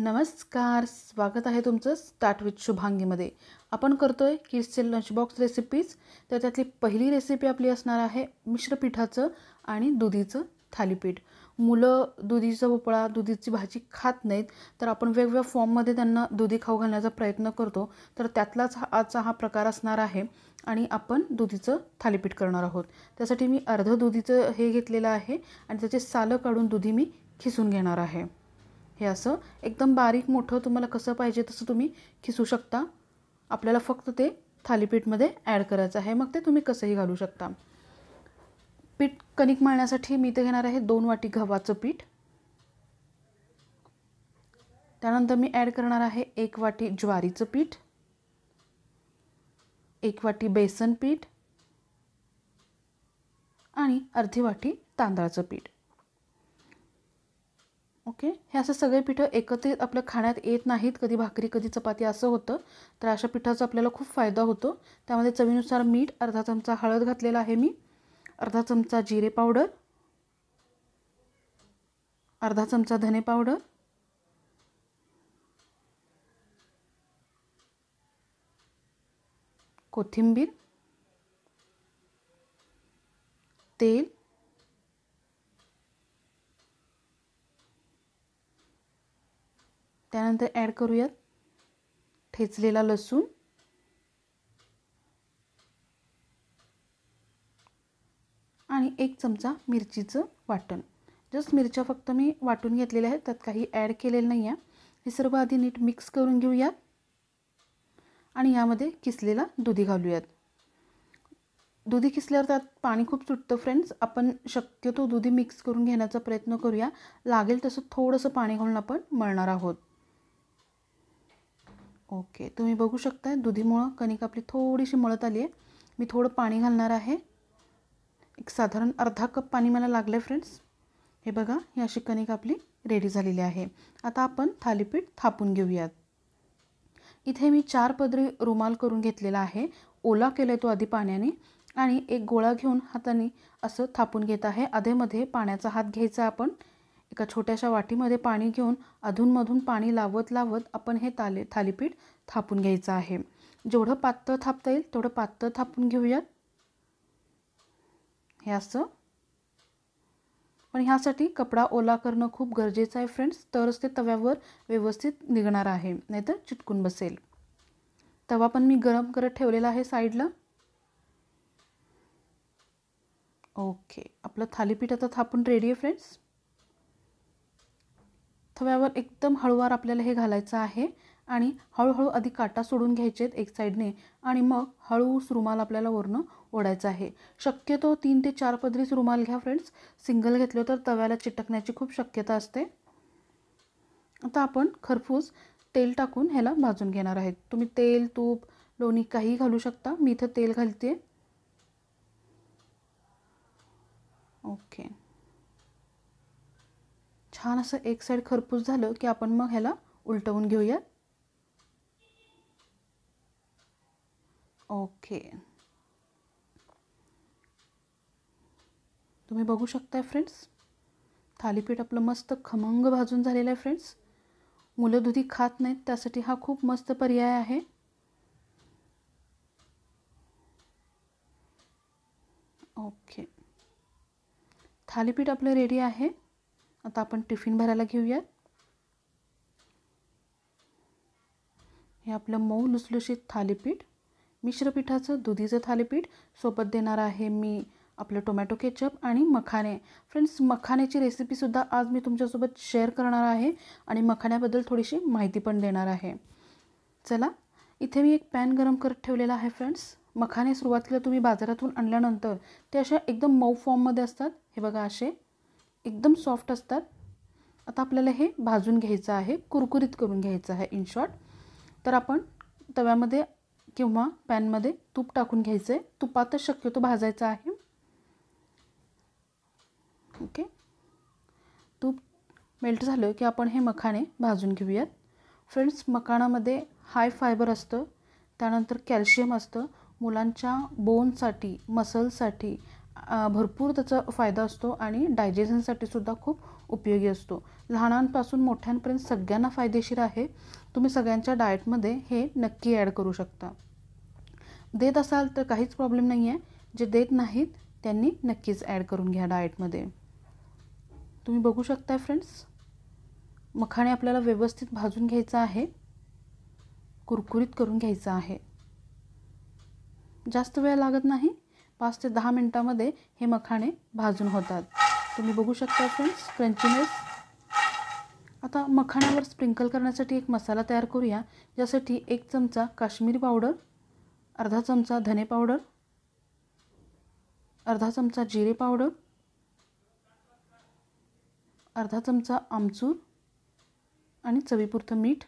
नमस्कार स्वागत आहे तुमचं स्टार्ट विथ शुभांगीमध्ये आपण करतो आहे किड्सचे लंच बॉक्स रेसिपीज तर त्यातली पहिली रेसिपी आपली असणार आहे मिश्रपीठाचं आणि दुधीचं थालीपीठ मुलं दुधीचा भोपळा दुधीची भाजी खात नाहीत तर आपण वेगवेगळ्या फॉर्ममध्ये त्यांना दुधी खाऊ घालण्याचा प्रयत्न करतो तर त्यातलाच हा आजचा हा प्रकार असणार आहे आणि आपण दुधीचं थालीपीठ करणार आहोत त्यासाठी मी अर्धं दुधीचं हे घेतलेलं आहे आणि त्याचे सालं काढून दुधी मी खिसून घेणार आहे हे असं एकदम बारीक मोठं तुम्हाला कसं पाहिजे तसं तुम्ही खिसू शकता आपल्याला फक्त ते थालीपीठमध्ये ॲड करायचं आहे मग ते तुम्ही कसंही घालू शकता पीठ कणिक मळण्यासाठी मी ते घेणार आहे दोन वाटी गव्हाचं पीठ त्यानंतर मी ॲड करणार आहे एक वाटी ज्वारीचं पीठ एक वाटी बेसन पीठ आणि अर्धी वाटी तांदळाचं पीठ ओके हे असं सगळे पिठं एकत्रित आपल्या खाण्यात येत नाहीत कधी भाकरी कधी चपाती असं होतं तर अशा पिठाचा आपल्याला खूप फायदा होतो त्यामध्ये चवीनुसार मीठ अर्धा चमचा हळद घातलेला आहे मी अर्धा चमचा जिरे पावडर अर्धा चमचा धने पावडर कोथिंबीर तेल त्यानंतर ॲड करूयात ठेचलेला लसूण आणि एक चमचा मिरचीचं वाटण जस्ट मिरच्या फक्त मी वाटून घेतलेल्या आहेत त्यात काही ॲड केलेलं नाही आहे हे सर्व आधी नीट मिक्स करून घेऊयात आणि यामध्ये किसलेला दुधी घालूयात दुधी किसल्यावर त्यात पाणी खूप सुटतं फ्रेंड्स आपण शक्यतो दुधी मिक्स करून घेण्याचा प्रयत्न करूया लागेल तसं थोडंसं पाणी घालून आपण मळणार आहोत ओके तुम्ही बघू शकता दुधीमुळं कणिक आपली थोडीशी मळत आली आहे मी थोडं पाणी घालणार आहे एक साधारण अर्धा कप पाणी मला लागलं आहे फ्रेंड्स हे बघा ही अशी कणिक आपली रेडी झालेली आहे आता आपण थालीपीठ थापून घेऊयात इथे मी चार पदरी रुमाल करून घेतलेला आहे ओला केला आहे तो आधी पाण्याने आणि एक गोळा घेऊन हाताने असं थापून घेत आहे अधेमध्ये पाण्याचा हात घ्यायचा आपण एका छोट्याशा वाटीमध्ये पाणी घेऊन अधूनमधून पाणी लावत लावत आपण हे ताले थालीपीठ थापून घ्यायचं आहे जेवढं पातळ थापता येईल तेवढं पातळ थापून घेऊयात हे असं पण ह्यासाठी कपडा ओला करणं खूप गरजेचं आहे फ्रेंड्स तरच ते तव्यावर व्यवस्थित निघणार आहे नाहीतर चिटकून बसेल तवा पण मी गरम करत ठेवलेला आहे साईडला ओके आपलं थालीपीठ आता थापून रेडी आहे फ्रेंड्स तव्यावर एकदम हळूवार आपल्याला हे घालायचं आहे आणि हळूहळू आधी काटा सोडून घ्यायचे आहेत एक साईडने आणि मग हळूस रुमाल आपल्याला वरनं ओढायचा आहे शक्यतो तीन ते चार पदरीच रुमाल घ्या फ्रेंड्स सिंगल घेतलं तर तव्याला चिटकण्याची खूप शक्यता असते आता आपण खरफूस तेल टाकून ह्याला भाजून घेणार आहेत तुम्ही तेल तूप लोणी काही घालू शकता मी इथं तेल घालते ओके छान असं एक साईड खरपूस झालं की आपण मग ह्याला उलटवून घेऊया ओके तुम्ही बघू शकताय फ्रेंड्स थालीपीठ आपलं मस्त खमंग भाजून झालेलं आहे फ्रेंड्स मुलं दुधी खात नाहीत त्यासाठी हा खूप मस्त पर्याय आहे ओके थालीपीठ आपलं रेडी आहे आता आपण टिफिन भरायला घेऊयात हे आपलं मऊ लुसलुशीत थालीपीठ मिश्रपीठाचं दुधीचं थालीपीठ सोबत देणार आहे मी आपलं टोमॅटो केचप आणि मखाने फ्रेंड्स मखाण्याची रेसिपीसुद्धा आज मी तुमच्यासोबत शेअर करणार आहे आणि मखाण्याबद्दल थोडीशी माहिती पण देणार आहे चला इथे मी एक पॅन गरम करत ठेवलेला आहे फ्रेंड्स मखाने सुरुवातीला तुम्ही बाजारातून आणल्यानंतर ते अशा एकदम मऊ फॉर्ममध्ये असतात हे बघा असे एकदम सॉफ्ट असतात आता आपल्याला हे भाजून घ्यायचं आहे कुरकुरीत करून घ्यायचं आहे इन शॉर्ट तर आपण तव्यामध्ये किंवा पॅनमध्ये तूप टाकून घ्यायचं आहे तुपातच शक्यतो भाजायचा आहे ओके तूप मेल्ट झालं की आपण हे मखाणे भाजून घेऊयात फ्रेंड्स मखाणामध्ये हाय फायबर असतं त्यानंतर कॅल्शियम असतं मुलांच्या बोनसाठी मसलसाठी भरपूर त्याचा फायदा असतो आणि डायजेशनसाठी सुद्धा खूप उपयोगी असतो लहानांपासून मोठ्यांपर्यंत सगळ्यांना फायदेशीर आहे तुम्ही सगळ्यांच्या डाएटमध्ये हे नक्की ॲड करू शकता देत असाल तर काहीच प्रॉब्लेम नाही आहे जे देत नाहीत त्यांनी नक्कीच ॲड करून घ्या डाएटमध्ये तुम्ही बघू शकता फ्रेंड्स मखाणे आपल्याला व्यवस्थित भाजून घ्यायचं आहे कुरकुरीत करून घ्यायचं आहे जास्त वेळ लागत नाही पाच ते दहा मिनटामध्ये हे मखाणे भाजून होतात तुम्ही बघू शकता फ्रेंड्स क्रंचीनेस आता मखाण्यावर स्प्रिंकल करण्यासाठी एक मसाला तयार करूया ज्यासाठी एक चमचा काश्मीरी पावडर अर्धा चमचा धने पावडर अर्धा चमचा जिरे पावडर अर्धा चमचा आमचूर आणि चवीपुरतं मीठ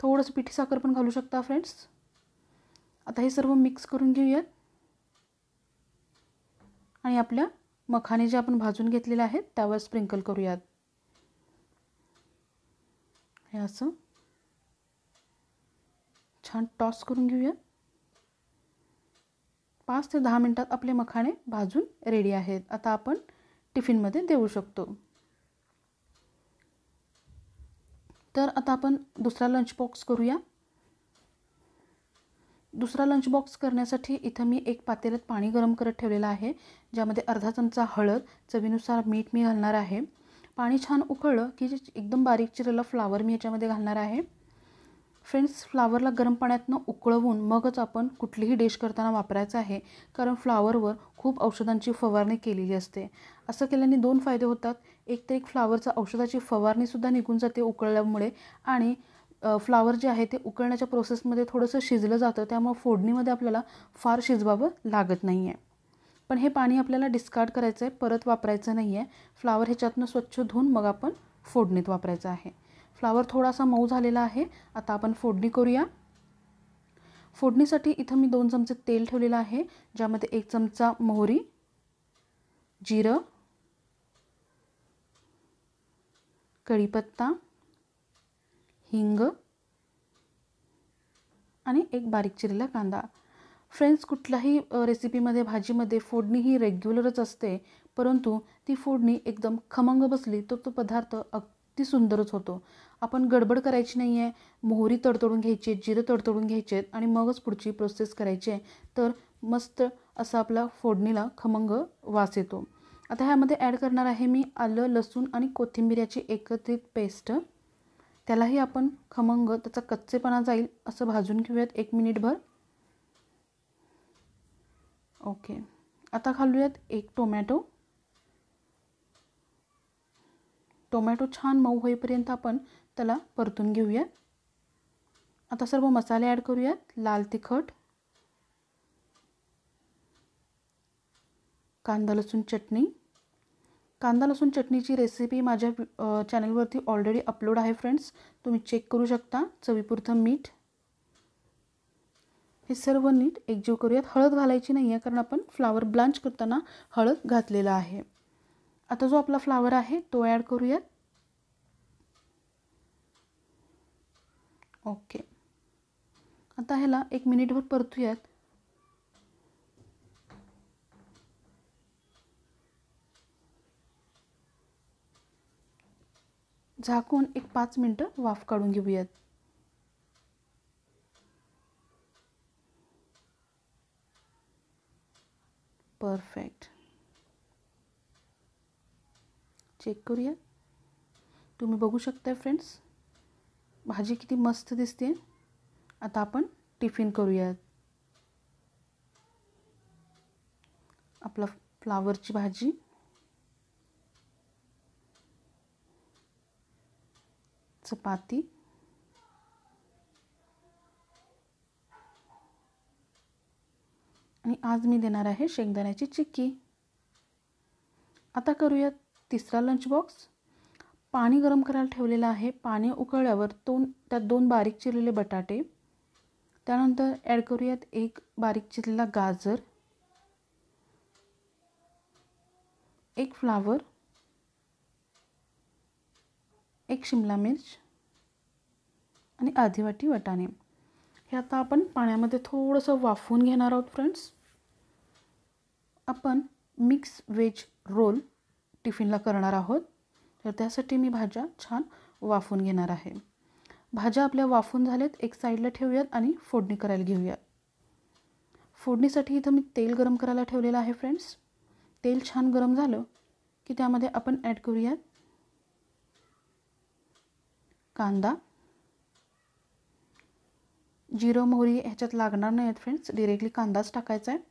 थोडंसं पिठी साखर पण घालू शकता फ्रेंड्स आता हे सर्व मिक्स करून घेऊयात आणि आपल्या मखाने जे आपण भाजून घेतलेले आहेत त्यावर स्प्रिंकल करूयात हे असं छान टॉस करून घेऊया पाच ते दहा मिनटात आपले मखाने भाजून रेडी आहेत आता आपण टिफिनमध्ये देऊ शकतो तर आता आपण दुसरा लंच बॉक्स करूया दुसरा लंच बॉक्स करण्यासाठी इथं मी एक पातेल्यात पाणी गरम करत ठेवलेलं आहे ज्यामध्ये अर्धा चमचा हळद चवीनुसार मीठ मी घालणार आहे पाणी छान उकळलं की एकदम बारीक चिरलेला फ्लावर मी याच्यामध्ये घालणार आहे फ्रेंड्स फ्लावरला गरम पाण्यातनं उकळवून मगच आपण कुठलीही डिश करताना वापरायचं आहे कारण फ्लावरवर खूप औषधांची फवारणी केलेली असते असं केल्याने दोन फायदे होतात एक तर एक फ्लावरचा औषधाची फवारणीसुद्धा निघून जाते उकळल्यामुळे आणि फ्लावर जे आहे ते उकळण्याच्या प्रोसेसमध्ये थोडंसं शिजलं जातं त्यामुळं फोडणीमध्ये आपल्याला फार शिजवावं लागत नाही आहे पण हे पाणी आपल्याला डिस्कार्ड करायचं आहे परत वापरायचं नाही आहे फ्लावर ह्याच्यातनं स्वच्छ धुवून मग आपण फोडणीत वापरायचं आहे फ्लावर थोडासा मऊ झालेला आहे आता आपण फोडणी करूया फोडणीसाठी इथं मी दोन चमचे तेल ठेवलेलं आहे ज्यामध्ये एक चमचा मोहरी जिरं कढीपत्ता हिंग आणि एक बारीक चिरलेला कांदा फ्रेंड्स कुठल्याही रेसिपीमध्ये भाजीमध्ये फोडणी ही रेग्युलरच असते परंतु ती फोडणी एकदम खमंग बसली तर तो, पदार्थ अगदी सुंदरच होतो आपण गडबड करायची नाही आहे मोहरी तडतडून घ्यायची आहेत जिरं तडतडून घ्यायचे आहेत आणि मगच पुढची प्रोसेस करायची आहे तर मस्त असा आपला फोडणीला खमंग वास येतो आता ह्यामध्ये ॲड करणार आहे मी आलं लसूण आणि कोथिंबीऱ्याची एकत्रित पेस्ट त्यालाही आपण खमंग त्याचा कच्चेपणा जाईल असं भाजून घेऊयात एक मिनिटभर ओके आता घालूयात एक टोमॅटो टोमॅटो छान मऊ होईपर्यंत आपण त्याला परतून घेऊया आता सर्व मसाले ॲड करूयात लाल तिखट कांदा लसूण चटणी कांदा लसूण चटणीची रेसिपी माझ्या चॅनलवरती ऑलरेडी अपलोड आहे फ्रेंड्स तुम्ही चेक करू शकता चवीपुरतं मीठ हे सर्व नीट एकजीव करूयात हळद घालायची नाही आहे कारण आपण फ्लावर ब्लांच करताना हळद घातलेला आहे आता जो आपला फ्लावर आहे तो ॲड करूयात ओके आता ह्याला एक मिनिटभर परतूयात झाकून एक पाच मिनटं वाफ काढून घेऊयात परफेक्ट चेक करूयात तुम्ही बघू शकता फ्रेंड्स भाजी किती मस्त दिसते आता आपण टिफिन करूयात आपला फ्लावरची भाजी चपाती आणि आज मी देणार आहे शेंगदाण्याची चिक्की आता करूयात तिसरा लंच बॉक्स पाणी गरम करायला ठेवलेलं आहे पाणी उकळल्यावर दोन त्यात दोन बारीक चिरलेले बटाटे त्यानंतर ॲड करूयात एक बारीक चिरलेला गाजर एक फ्लावर एक शिमला मिर्च आणि आधी वाटी वटाणे हे आता आपण पाण्यामध्ये थोडंसं वाफवून घेणार आहोत फ्रेंड्स आपण मिक्स वेज रोल टिफिनला करणार आहोत तर त्यासाठी मी भाज्या छान वाफून घेणार आहे भाज्या आपल्या वाफून झाल्यात एक साईडला ठेवूयात आणि फोडणी करायला घेऊयात फोडणीसाठी इथं मी तेल गरम करायला ठेवलेलं आहे फ्रेंड्स तेल छान गरम झालं की त्यामध्ये आपण ॲड करूयात कांदा जिरं मोहरी ह्याच्यात लागणार नाही आहेत फ्रेंड्स डिरेक्टली कांदाच टाकायचा आहे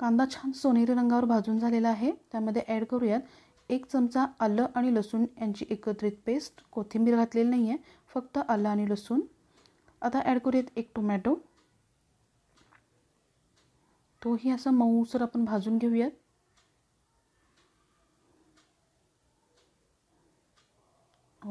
कांदा छान सोनेरी रंगावर भाजून झालेला आहे त्यामध्ये ॲड करूयात एक चमचा आलं आणि लसूण यांची एकत्रित पेस्ट कोथिंबीर घातलेली नाही आहे फक्त आलं आणि लसूण आता ॲड करूयात एक टोमॅटो तोही असं मऊसर आपण भाजून घेऊयात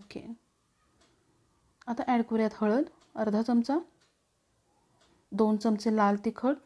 ओके आता ॲड करूयात हळद अर्धा चमचा दोन चमचे लाल तिखट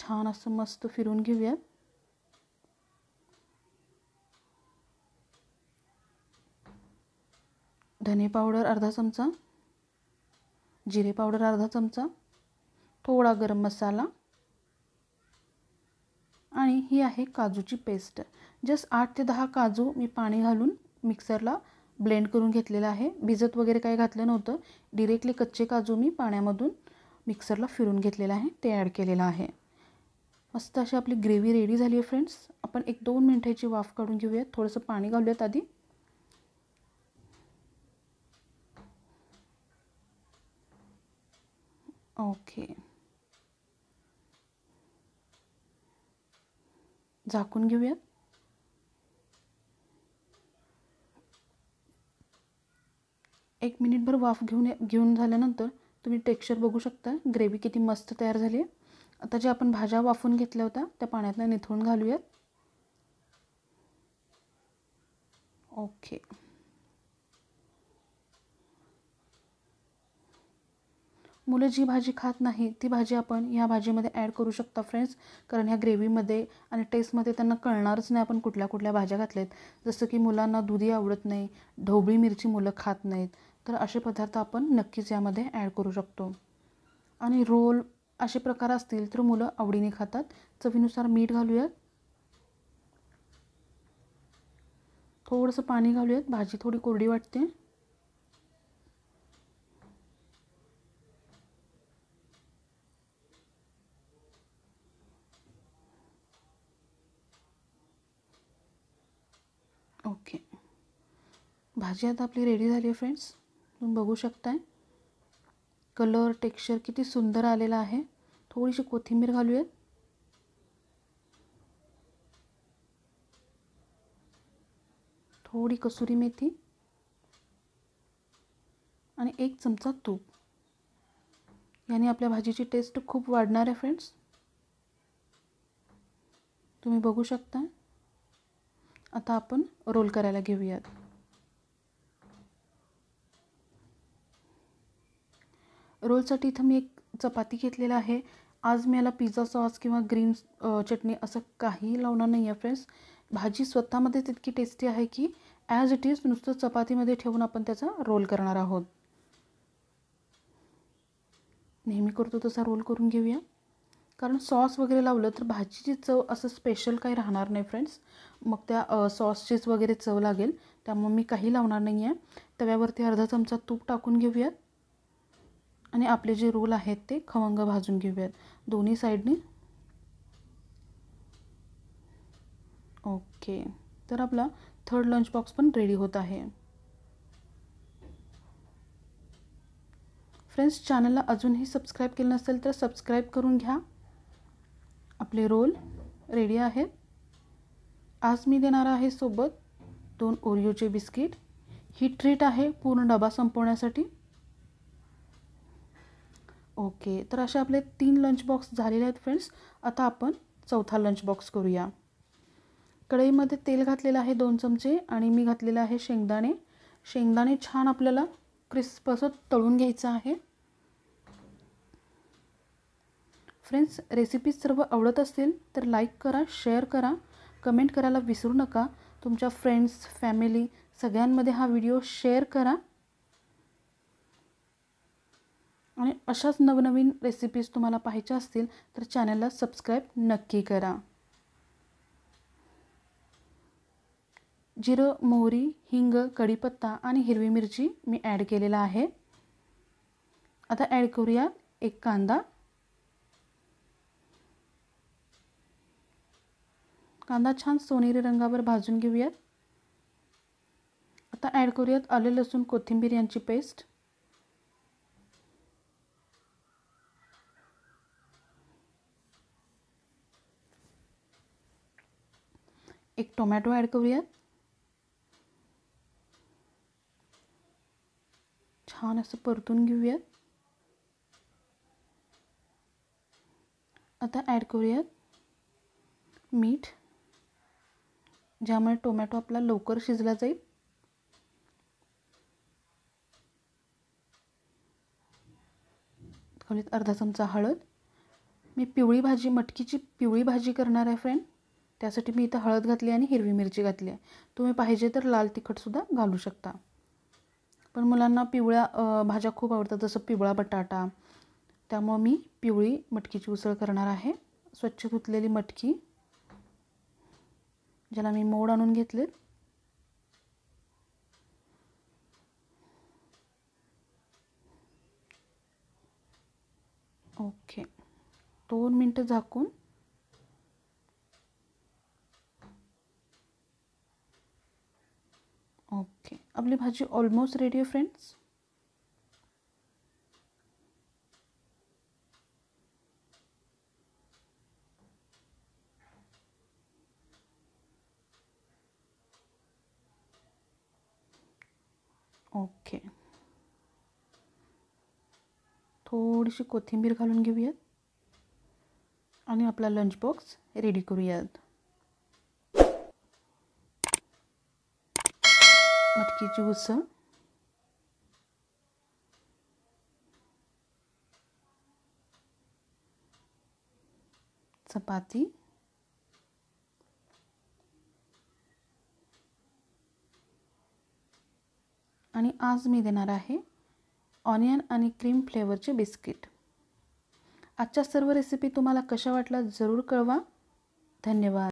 छान असं मस्त फिरून घेऊयात धने पावडर अर्धा चमचा जिरे पावडर अर्धा चमचा थोडा गरम मसाला ही आहे काजूची पेस्ट जस्ट आठ ते दहा काजू मी पाणी घालून मिक्सरला ब्लेंड करून घेतलेलं आहे भिजत वगैरे काही घातलं नव्हतं डिरेक्टली कच्चे काजू मी पाण्यामधून मिक्सरला फिरून घेतलेलं आहे ते ॲड केलेलं आहे मस्त अशी आपली ग्रेव्ही रेडी झाली आहे फ्रेंड्स आपण एक दोन मिनटाची वाफ काढून घेऊयात थोडंसं पाणी घालूयात आधी ओके झाकून घेऊयात एक मिनिटभर वाफ घेऊन घेऊन झाल्यानंतर तुम्ही टेक्स्चर बघू शकता ग्रेव्ही किती मस्त तयार झाली आहे आता जे आपण भाज्या वाफून घेतल्या होत्या त्या पाण्यातल्या निथळून घालूयात ओके मुलं जी भाजी खात नाही ती भाजी आपण ह्या भाजीमध्ये ॲड करू शकता फ्रेंड्स कारण ह्या ग्रेव्हीमध्ये आणि टेस्टमध्ये त्यांना कळणारच नाही आपण कुठल्या कुठल्या भाज्या घातल्यात जसं की मुलांना दुधी आवडत नाही ढोबळी मिरची मुलं खात नाहीत तर असे पदार्थ आपण नक्कीच यामध्ये ॲड करू शकतो आणि रोल असे प्रकार असतील तर मुलं आवडीने खातात चवीनुसार मीठ घालूयात थोडंसं पाणी घालूयात भाजी थोडी कोरडी वाटते भाजी आता आपली रेडी झाली आहे फ्रेंड्स तुम्ही बघू शकताय कलर टेक्स्चर किती सुंदर आलेला आहे थोडीशी कोथिंबीर घालूयात थोडी कसुरी मेथी आणि एक चमचा तूप याने आपल्या भाजीची टेस्ट खूप वाढणार आहे फ्रेंड्स तुम्ही बघू शकता आता आपण रोल करायला घेऊयात रोलसाठी इथं मी एक चपाती घेतलेला आहे आज मी याला पिझ्झा सॉस किंवा ग्रीन चटणी असं काही लावणार नाही आहे फ्रेंड्स भाजी स्वतःमध्ये इतकी टेस्टी आहे की ॲज इट इज नुसतं चपातीमध्ये ठेवून आपण त्याचा रोल करणार आहोत नेहमी करतो तसा रोल करून घेऊया कारण सॉस वगैरे लावलं तर भाजीची चव असं स्पेशल काही राहणार नाही फ्रेंड्स मग त्या सॉसचीच वगैरे चव लागेल त्यामुळे मी काही लावणार नाही आहे तव्यावरती अर्धा चमचा तूप टाकून घेऊयात आणि आपले जे रोल आहेत ते खवंग भाजून घेऊयात दोन्ही साईडने ओके तर आपला थर्ड लंच बॉक्स पण रेडी होत आहे फ्रेंड्स चॅनलला अजूनही सबस्क्राईब केलं नसेल तर सबस्क्राईब करून घ्या आपले रोल रेडी आहेत आज मी देणार आहे सोबत दोन ओरिओचे बिस्किट ही ट्रीट आहे पूर्ण डबा संपवण्यासाठी ओके तर असे आपले तीन लंच बॉक्स झालेले आहेत फ्रेंड्स आता आपण चौथा लंच बॉक्स करूया कढईमध्ये तेल घातलेलं आहे दोन चमचे आणि मी घातलेलं आहे शेंगदाणे शेंगदाणे छान आपल्याला क्रिस्प असं तळून घ्यायचं आहे फ्रेंड्स रेसिपीज सर्व आवडत असतील तर लाईक करा शेअर करा कमेंट करायला विसरू नका तुमच्या फ्रेंड्स फॅमिली सगळ्यांमध्ये हा व्हिडिओ शेअर करा आणि अशाच नवनवीन रेसिपीज तुम्हाला पाहायच्या असतील तर चॅनलला सबस्क्राईब नक्की करा जिरं मोहरी हिंग कढीपत्ता आणि हिरवी मिरची मी ॲड केलेला आहे आता ॲड करूया एक कांदा कांदा छान सोनेरी रंगावर भाजून घेऊयात आता ॲड करूयात आले लसूण कोथिंबीर यांची पेस्ट टोमॅटो ॲड करूयात छान असं परतून घेऊयात आता ॲड करूयात मीठ ज्यामुळे टोमॅटो आपला लवकर शिजला जाईल अर्धा चमचा हळद मी पिवळी भाजी मटकीची पिवळी भाजी करणार आहे फ्रेंड त्यासाठी मी इथं हळद घातली आणि हिरवी मिरची घातली आहे तुम्ही पाहिजे तर लाल तिखटसुद्धा घालू शकता पण मुलांना पिवळ्या भाज्या खूप आवडतात जसं पिवळा बटाटा त्यामुळं मी पिवळी मटकीची उसळ करणार आहे स्वच्छ धुतलेली मटकी ज्याला मी मोड आणून घेतले ओके दोन मिनटं झाकून ओके आपली भाजी ऑलमोस्ट रेडी आहे फ्रेंड्स ओके थोडीशी कोथिंबीर घालून घेऊयात आणि आपला लंच बॉक्स रेडी करूयात की उस चपाती आणि आज मी देणार आहे ऑनियन आणि क्रीम फ्लेवरचे बिस्किट आजच्या सर्व रेसिपी तुम्हाला कशा वाटल्या जरूर कळवा धन्यवाद